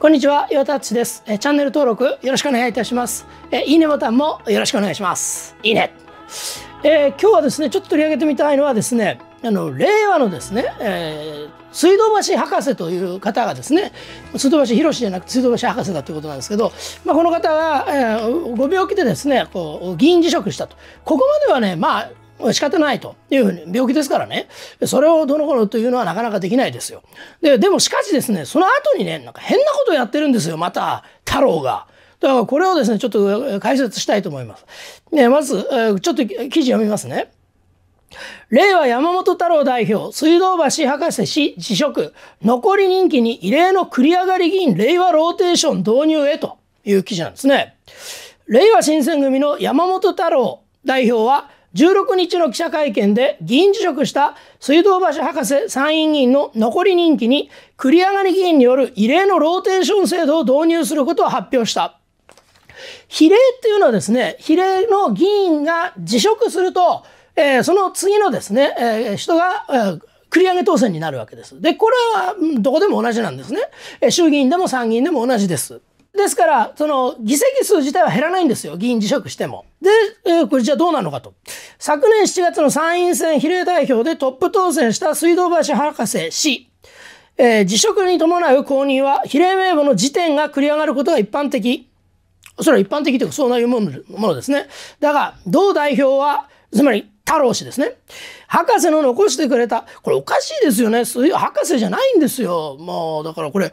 こんにちは、よたちです。えチャンネル登録よろしくお願いいたします。えいいねボタンもよろしくお願いします。いいね。えー、今日はですね、ちょっと取り上げてみたいのはですね、あの令和のですね、えー、水道橋博士という方がですね、水道橋博士じゃなく水道橋博士だということなんですけど、まあこの方は、えー、ご病気でですね、こう議員辞職したと。ここまではね、まあ仕方ないというふうに、病気ですからね、それをどの頃というのはなかなかできないですよ。で、でもしかしですね、その後にね、なんか変なことをやってるんですよ、また、太郎が。だからこれをですね、ちょっと解説したいと思います。ね、まず、ちょっと記事読みますね。令和山本太郎代表、水道橋博士氏辞職、残り任期に異例の繰り上がり議員令和ローテーション導入へという記事なんですね。令和新選組の山本太郎代表は、16日の記者会見で議員辞職した水道橋博士参院議員の残り任期に繰り上がり議員による異例のローテーション制度を導入することを発表した。比例っていうのはですね、比例の議員が辞職すると、えー、その次のですね、えー、人が、えー繰り上げ当選になるわけです。で、これはどこでも同じなんですね。衆議院でも参議院でも同じです。ですから、その議席数自体は減らないんですよ、議員辞職しても。で、えー、これじゃあどうなのかと。昨年7月の参院選比例代表でトップ当選した水道橋博士氏えー、辞職に伴う公認は比例名簿の辞典が繰り上がることが一般的。それは一般的というかそういうものですね。だが、同代表は、つまり太郎氏ですね。博士の残してくれた、これおかしいですよね。博士じゃないんですよ。もう、だからこれ、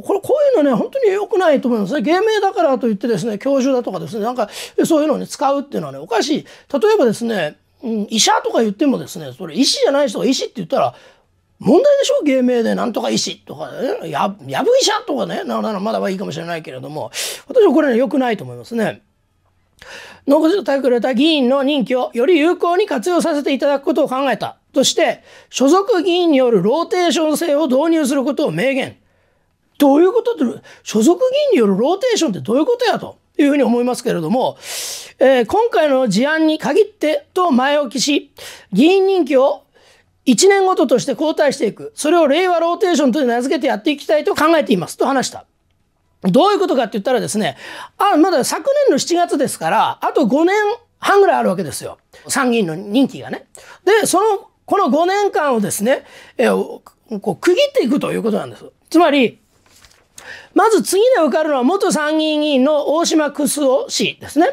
これこういうのね本当に良くないと思いますね芸名だからといってですね教授だとかですねなんかそういうのに使うっていうのはねおかしい例えばですね、うん、医者とか言ってもですねそれ医師じゃない人が医師って言ったら問題でしょ芸名でなんとか医師とか、ね、やぶ医者とかねなら、まだはいいかもしれないけれども私はこれね良くないと思いますね。残骨を耐くれた議員の任期をより有効に活用させていただくことを考えたとして所属議員によるローテーション制を導入することを明言どういうことって、所属議員によるローテーションってどういうことやというふうに思いますけれども、えー、今回の事案に限ってと前置きし、議員任期を1年ごととして交代していく。それを令和ローテーションと名付けてやっていきたいと考えています。と話した。どういうことかって言ったらですね、あ、まだ昨年の7月ですから、あと5年半ぐらいあるわけですよ。参議院の任期がね。で、その、この5年間をですね、えー、こう区切っていくということなんです。つまり、まず次に受かるのは元参議院議員の大島楠夫氏ですね。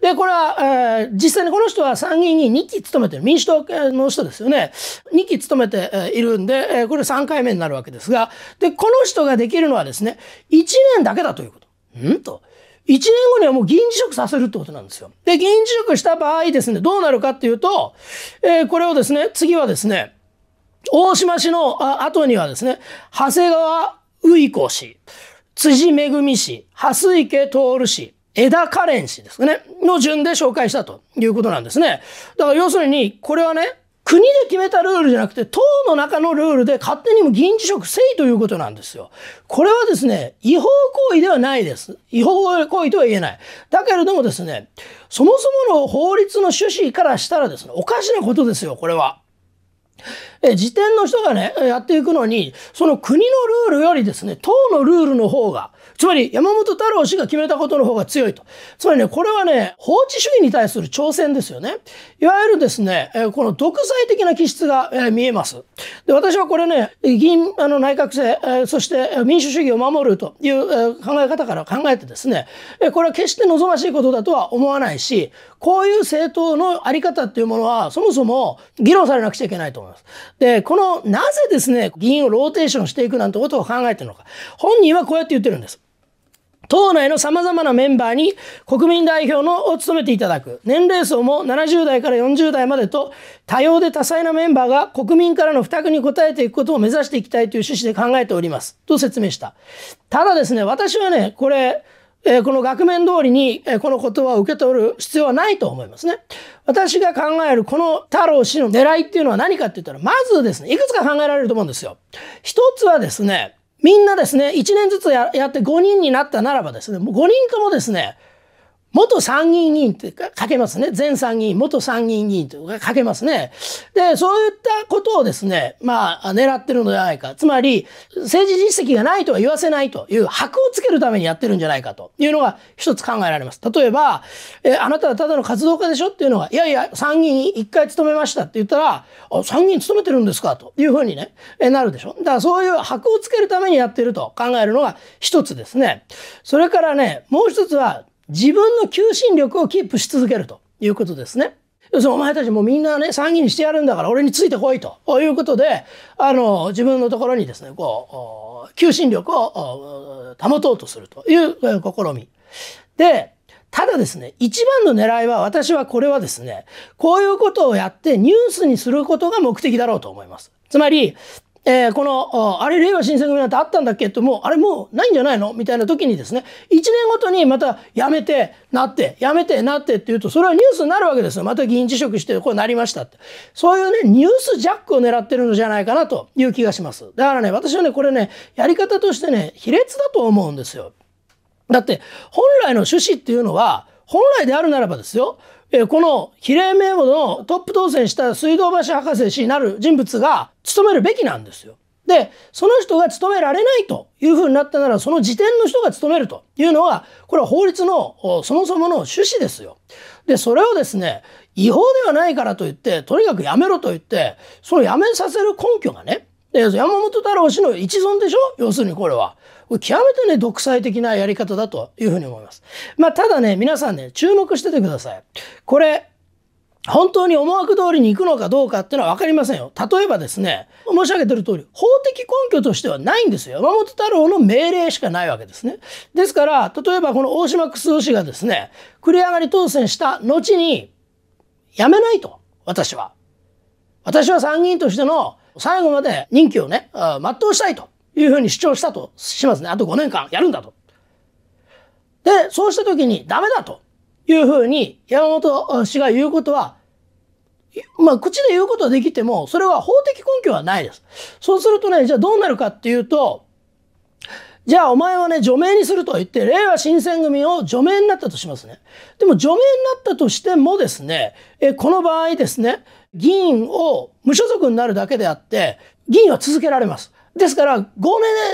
で、これは、えー、実際にこの人は参議院議員2期務めてる、民主党の人ですよね。2期務めているんで、えー、これ3回目になるわけですが、で、この人ができるのはですね、1年だけだということ。んと。1年後にはもう議員辞職させるってことなんですよ。で、議員辞職した場合ですね、どうなるかっていうと、えー、これをですね、次はですね、大島氏の後にはですね、長谷川うい子氏。辻恵氏、蓮池徹氏、枝可憐氏ですね。の順で紹介したということなんですね。だから要するに、これはね、国で決めたルールじゃなくて、党の中のルールで勝手にも議員辞職せいということなんですよ。これはですね、違法行為ではないです。違法行為とは言えない。だけれどもですね、そもそもの法律の趣旨からしたらですね、おかしなことですよ、これは。え、時点の人がね、やっていくのに、その国のルールよりですね、党のルールの方が、つまり山本太郎氏が決めたことの方が強いと。つまりね、これはね、法治主義に対する挑戦ですよね。いわゆるですね、この独裁的な気質が見えます。で、私はこれね、議員、あの内閣制、そして民主主義を守るという考え方から考えてですね、これは決して望ましいことだとは思わないし、こういう政党のあり方っていうものは、そもそも議論されなくちゃいけないといます。で、この、なぜですね、議員をローテーションしていくなんてことを考えてるのか。本人はこうやって言ってるんです。党内の様々なメンバーに国民代表のを務めていただく。年齢層も70代から40代までと多様で多彩なメンバーが国民からの負託に応えていくことを目指していきたいという趣旨で考えております。と説明した。ただですね、私はね、これ、えこの額面通りに、えこの言葉を受け取る必要はないと思いますね。私が考えるこの太郎氏の狙いっていうのは何かって言ったら、まずですね、いくつか考えられると思うんですよ。一つはですね、みんなですね、1年ずつやって5人になったならばですね、もう5人ともですね、元参議院議員って書けますね。前参議院、元参議院議員と書けますね。で、そういったことをですね、まあ、狙ってるのではないか。つまり、政治実績がないとは言わせないという、箔をつけるためにやってるんじゃないかというのが一つ考えられます。例えば、えあなたはただの活動家でしょっていうのが、いやいや、参議院一回勤めましたって言ったら、参議院勤めてるんですかというふうにね、えなるでしょ。だからそういう箔をつけるためにやってると考えるのが一つですね。それからね、もう一つは、自分の求心力をキープし続けるということですね。要するにお前たちもみんなね、参議にしてやるんだから俺についてこいということで、あの、自分のところにですね、こう、求心力を保とうとするという試み。で、ただですね、一番の狙いは、私はこれはですね、こういうことをやってニュースにすることが目的だろうと思います。つまり、えー、この、あれ、令和新選組なんてあったんだっけと、もう、あれもうないんじゃないのみたいな時にですね、1年ごとにまた、辞めて、なって、辞めて、なってっていうと、それはニュースになるわけですよ。また議員辞職して、こうなりましたって。そういうね、ニュースジャックを狙ってるんじゃないかなという気がします。だからね、私はね、これね、やり方としてね、卑劣だと思うんですよ。だって、本来の趣旨っていうのは、本来であるならばですよ、この比例名簿のトップ当選した水道橋博士氏になる人物が務めるべきなんですよ。で、その人が務められないというふうになったなら、その時点の人が務めるというのは、これは法律のそもそもの趣旨ですよ。で、それをですね、違法ではないからといって、とにかくやめろと言って、そのやめさせる根拠がね、で山本太郎氏の一存でしょ要するにこれは。これ極めてね、独裁的なやり方だというふうに思います。まあ、ただね、皆さんね、注目しててください。これ、本当に思惑通りに行くのかどうかっていうのは分かりませんよ。例えばですね、申し上げてる通り、法的根拠としてはないんですよ。山本太郎の命令しかないわけですね。ですから、例えばこの大島楠夫氏がですね、繰り上がり当選した後に、辞めないと、私は。私は参議院としての最後まで任期をね、全うしたいというふうに主張したとしますね。あと5年間やるんだと。で、そうした時にダメだというふうに山本氏が言うことは、まあ、口で言うことはできても、それは法的根拠はないです。そうするとね、じゃあどうなるかっていうと、じゃあお前はね、除名にすると言って、令和新選組を除名になったとしますね。でも除名になったとしてもですね、えこの場合ですね、議員を無所属になるだけであって、議員は続けられます。ですから、めね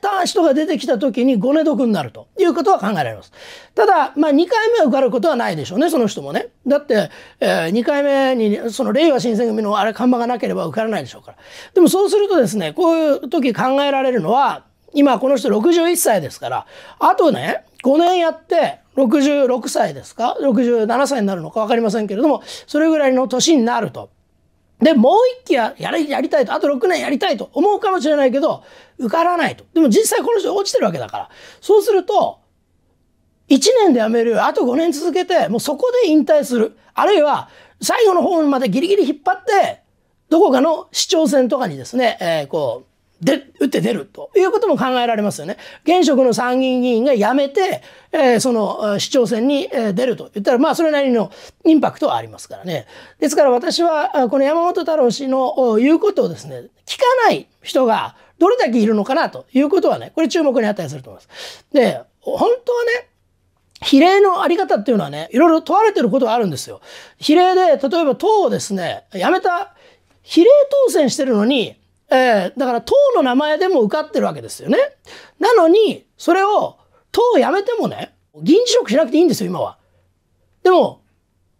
た人が出てきた時にご年毒になるということは考えられます。ただ、まあ、2回目は受かることはないでしょうね、その人もね。だって、えー、2回目に、その、令和新選組のあれ、看板がなければ受からないでしょうから。でもそうするとですね、こういう時考えられるのは、今この人61歳ですから、あとね、5年やって66歳ですか、67歳になるのか分かりませんけれども、それぐらいの年になると。で、もう一期ややりたいと、あと6年やりたいと思うかもしれないけど、受からないと。でも実際この人落ちてるわけだから。そうすると、1年で辞めるあと5年続けて、もうそこで引退する。あるいは、最後の方までギリギリ引っ張って、どこかの市長選とかにですね、えー、こう、で、打って出るということも考えられますよね。現職の参議院議員が辞めて、えー、その市長選に出ると言ったら、まあそれなりのインパクトはありますからね。ですから私は、この山本太郎氏の言うことをですね、聞かない人がどれだけいるのかなということはね、これ注目に値すると思います。で、本当はね、比例のあり方っていうのはね、いろいろ問われてることがあるんですよ。比例で、例えば党をですね、辞めた、比例当選してるのに、えー、だから党の名前でも受かってるわけですよね。なのに、それを党を辞めてもね、議員辞職しなくていいんですよ、今は。でも、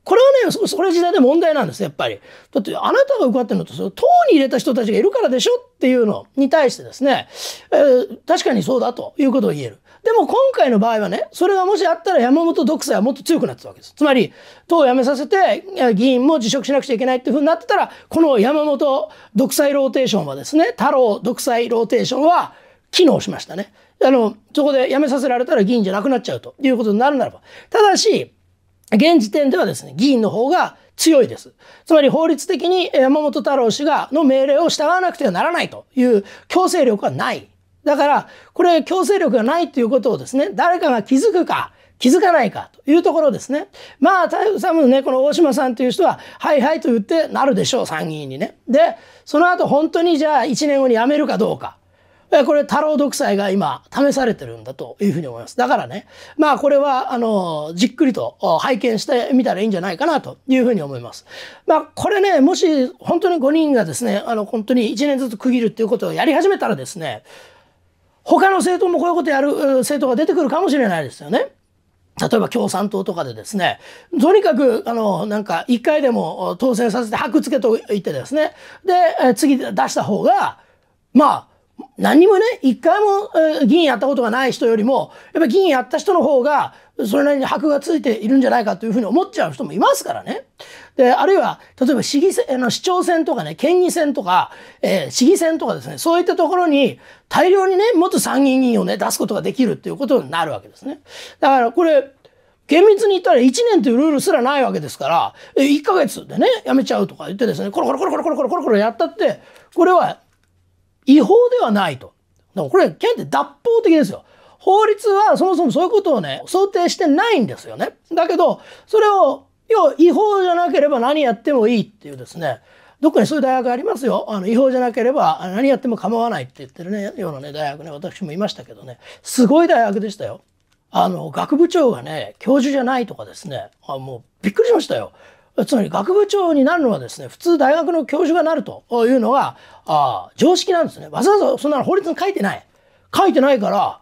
これはね、それ時代で問題なんです、やっぱり。だって、あなたが受かってるのと、その党に入れた人たちがいるからでしょっていうのに対してですね、えー、確かにそうだということを言える。でも今回の場合はね、それがもしあったら山本独裁はもっと強くなってたわけです。つまり、党を辞めさせて、議員も辞職しなくちゃいけないっていうふうになってたら、この山本独裁ローテーションはですね、太郎独裁ローテーションは機能しましたね。あの、そこで辞めさせられたら議員じゃなくなっちゃうということになるならば。ただし、現時点ではですね、議員の方が強いです。つまり法律的に山本太郎氏がの命令を従わなくてはならないという強制力はない。だから、これ強制力がないということをですね、誰かが気づくか、気づかないかというところですね。まあ、台風さんもね、この大島さんという人は、はいはいと言ってなるでしょう、参議院にね。で、その後本当にじゃあ1年後に辞めるかどうか。これ、太郎独裁が今、試されてるんだというふうに思います。だからね、まあ、これは、あの、じっくりと拝見してみたらいいんじゃないかなというふうに思います。まあ、これね、もし、本当に5人がですね、あの、本当に1年ずつ区切るっていうことをやり始めたらですね、他の政党もこういうことやる政党が出てくるかもしれないですよね。例えば共産党とかでですね、とにかく、あの、なんか、一回でも当選させて、白付けといてですね、で、次出した方が、まあ、何にもね、一回も議員やったことがない人よりも、やっぱ議員やった人の方が、それなりに白がついているんじゃないかというふうに思っちゃう人もいますからね。で、あるいは、例えば市議選、あの市長選とかね、県議選とか、えー、市議選とかですね、そういったところに大量にね、元参議院議員をね、出すことができるっていうことになるわけですね。だからこれ、厳密に言ったら1年というルールすらないわけですから、え1ヶ月でね、やめちゃうとか言ってですね、コロコロコロコロコロコロコロコロやったって、これは違法ではないと。だからこれ、県って脱法的ですよ。法律はそもそもそういうことをね、想定してないんですよね。だけど、それを要、は違法じゃなければ何やってもいいっていうですね、どっかにそういう大学ありますよ。あの違法じゃなければ何やっても構わないって言ってるね、ようなね、大学ね、私もいましたけどね、すごい大学でしたよ。あの、学部長がね、教授じゃないとかですね、あもうびっくりしましたよ。つまり学部長になるのはですね、普通大学の教授がなるというのは、あ常識なんですね。わざわざそんなの法律に書いてない。書いてないから、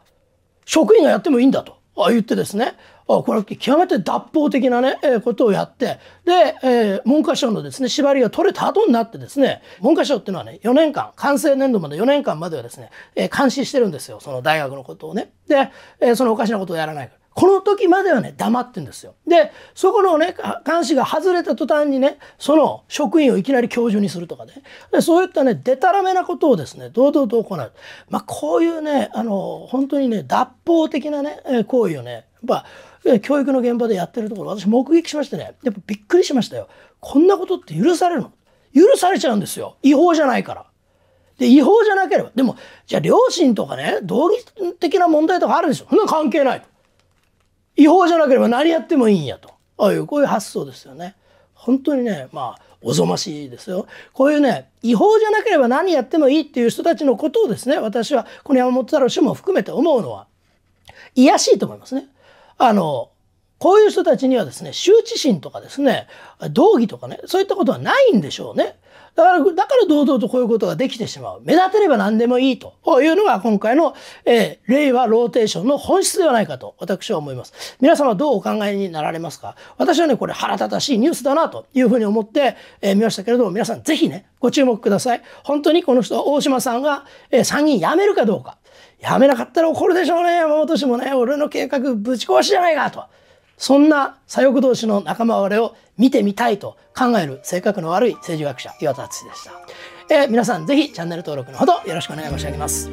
職員がやってもいいんだと言ってですね、これ極めて脱法的なね、えー、ことをやって、で、えー、文科省のですね、縛りが取れた後になってですね、文科省っていうのはね、4年間、完成年度まで4年間まではですね、えー、監視してるんですよ、その大学のことをね。で、えそのおかしなことをやらないから。この時まではね、黙ってんですよ。で、そこのね、監視が外れた途端にね、その職員をいきなり教授にするとかね、でそういったね、でたらめなことをですね、堂々と行う。まあ、こういうね、あの、本当にね、脱法的なね、行為をね、やっぱ、教育の現場でやってるところ私目撃しましてねやっぱびっくりしましたよこんなことって許されるの許されちゃうんですよ違法じゃないから。で違法じゃなければでもじゃあ両親とかね道義的な問題とかあるでしょそんな関係ないと違法じゃなければ何やってもいいんやとああいうこういう発想ですよね本当にねまあおぞましいですよこういうね違法じゃなければ何やってもいいっていう人たちのことをですね私はこの山本太郎氏も含めて思うのは卑しいと思いますね。あのこういう人たちにはですね、羞恥心とかですね、道義とかね、そういったことはないんでしょうね。だから、だから堂々とこういうことができてしまう。目立てれば何でもいいというのが今回の、えー、令和ローテーションの本質ではないかと私は思います。皆様どうお考えになられますか私はね、これ腹立たしいニュースだなというふうに思って、えー、見ましたけれども、皆さんぜひね、ご注目ください。本当にこの人、大島さんが、えー、参議院辞めるかどうか。辞めなかったら怒るでしょうね、山本氏もね、俺の計画ぶち壊しじゃないかと。そんな左翼同士の仲間割れを見てみたいと考える性格の悪い政治学者岩田敦でした、えー、皆さんぜひチャンネル登録のほどよろしくお願い申し上げます